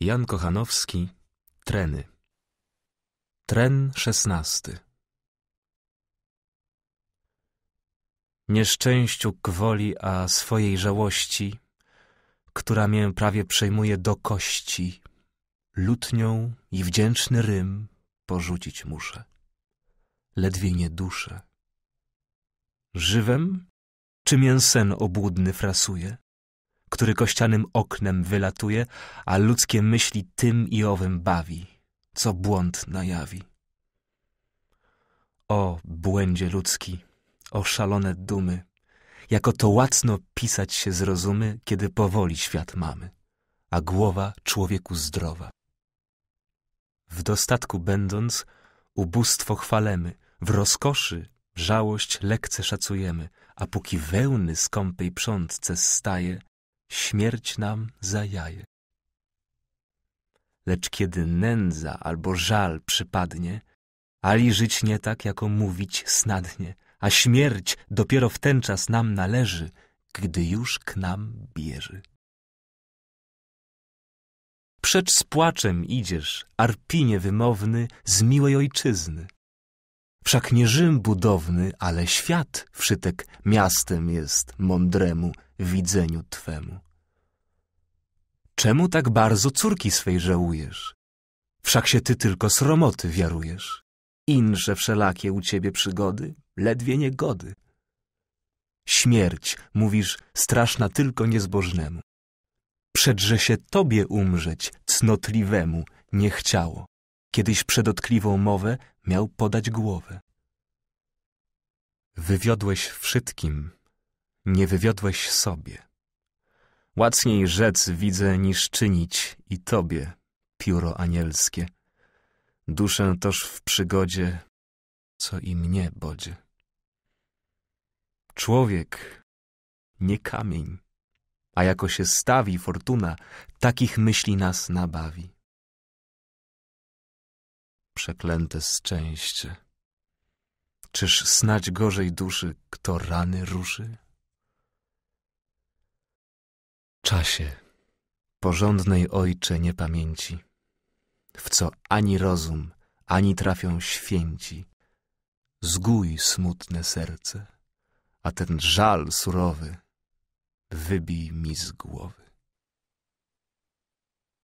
Jan Kochanowski Treny Tren szesnasty Nieszczęściu gwoli, a swojej żałości, Która mię prawie przejmuje do kości, Lutnią i wdzięczny rym porzucić muszę, Ledwie nie duszę. Żywem? Czy mię sen obłudny frasuje? który kościanym oknem wylatuje, a ludzkie myśli tym i owym bawi, co błąd najawi. O błędzie ludzki, o szalone dumy, jako to łacno pisać się zrozumy, kiedy powoli świat mamy, a głowa człowieku zdrowa. W dostatku będąc, ubóstwo chwalemy, w rozkoszy żałość lekce szacujemy, a póki wełny skąpej prządce staje, śmierć nam za jaje. Lecz kiedy nędza albo żal przypadnie, ali żyć nie tak, jako mówić snadnie, a śmierć dopiero w ten czas nam należy, gdy już k nam bierze. Przecz z płaczem idziesz, arpinie wymowny, z miłej ojczyzny. Wszak nie Rzym budowny, ale świat wszytek miastem jest mądremu, widzeniu Twemu. Czemu tak bardzo córki swej żałujesz? Wszak się Ty tylko sromoty wiarujesz. Inże wszelakie u Ciebie przygody, ledwie niegody. Śmierć, mówisz, straszna tylko niezbożnemu. Przedże się Tobie umrzeć, cnotliwemu, nie chciało. Kiedyś przedotkliwą mowę miał podać głowę. Wywiodłeś wszystkim, nie wywiodłeś sobie. Łacniej rzec widzę niż czynić i tobie, pióro anielskie. Duszę toż w przygodzie, co i mnie bodzie. Człowiek, nie kamień, a jako się stawi fortuna, takich myśli nas nabawi. Przeklęte szczęście. Czyż snać gorzej duszy, kto rany ruszy? czasie, porządnej ojcze niepamięci, w co ani rozum, ani trafią święci, zgój smutne serce, a ten żal surowy wybij mi z głowy.